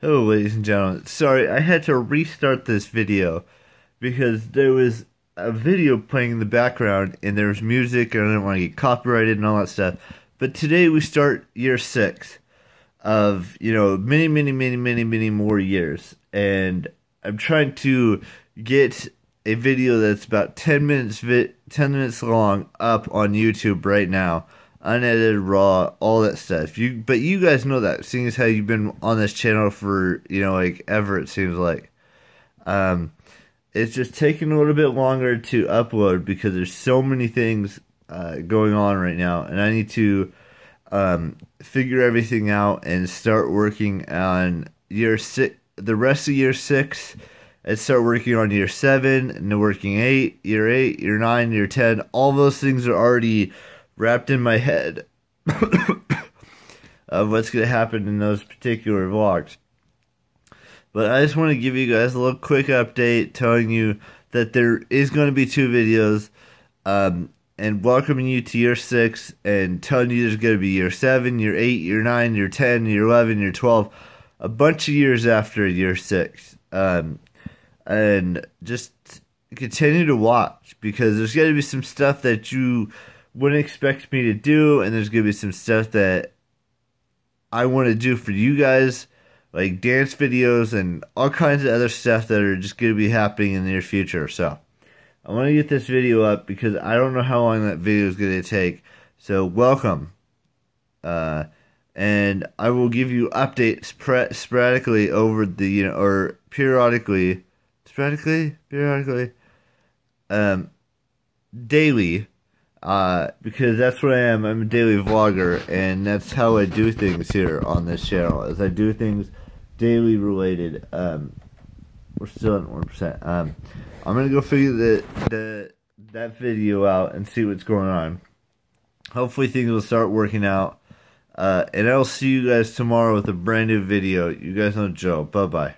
Hello, oh, ladies and gentlemen. Sorry, I had to restart this video because there was a video playing in the background and there was music and I didn't want to get copyrighted and all that stuff. But today we start year six of, you know, many, many, many, many, many more years. And I'm trying to get a video that's about 10 minutes, 10 minutes long up on YouTube right now unedited raw all that stuff you but you guys know that seeing as how you've been on this channel for you know like ever it seems like um it's just taking a little bit longer to upload because there's so many things uh, going on right now and i need to um, figure everything out and start working on year six the rest of year six and start working on year seven and working eight year eight year nine year ten all those things are already wrapped in my head of what's going to happen in those particular vlogs. But I just want to give you guys a little quick update telling you that there is going to be two videos um, and welcoming you to year six and telling you there's going to be year seven, year eight, year nine, year 10, year 11, year 12, a bunch of years after year six. Um, and just continue to watch because there's going to be some stuff that you wouldn't expect me to do, and there's gonna be some stuff that I want to do for you guys, like dance videos and all kinds of other stuff that are just gonna be happening in the near future. So I want to get this video up because I don't know how long that video is gonna take. So welcome, uh, and I will give you updates sporadically over the you know or periodically, sporadically, periodically, um, daily uh, because that's what I am. I'm a daily vlogger, and that's how I do things here on this channel. Is I do things daily related. Um, we're still at one percent. Um, I'm gonna go figure the the that video out and see what's going on. Hopefully things will start working out. Uh, and I'll see you guys tomorrow with a brand new video. You guys know Joe. Bye bye.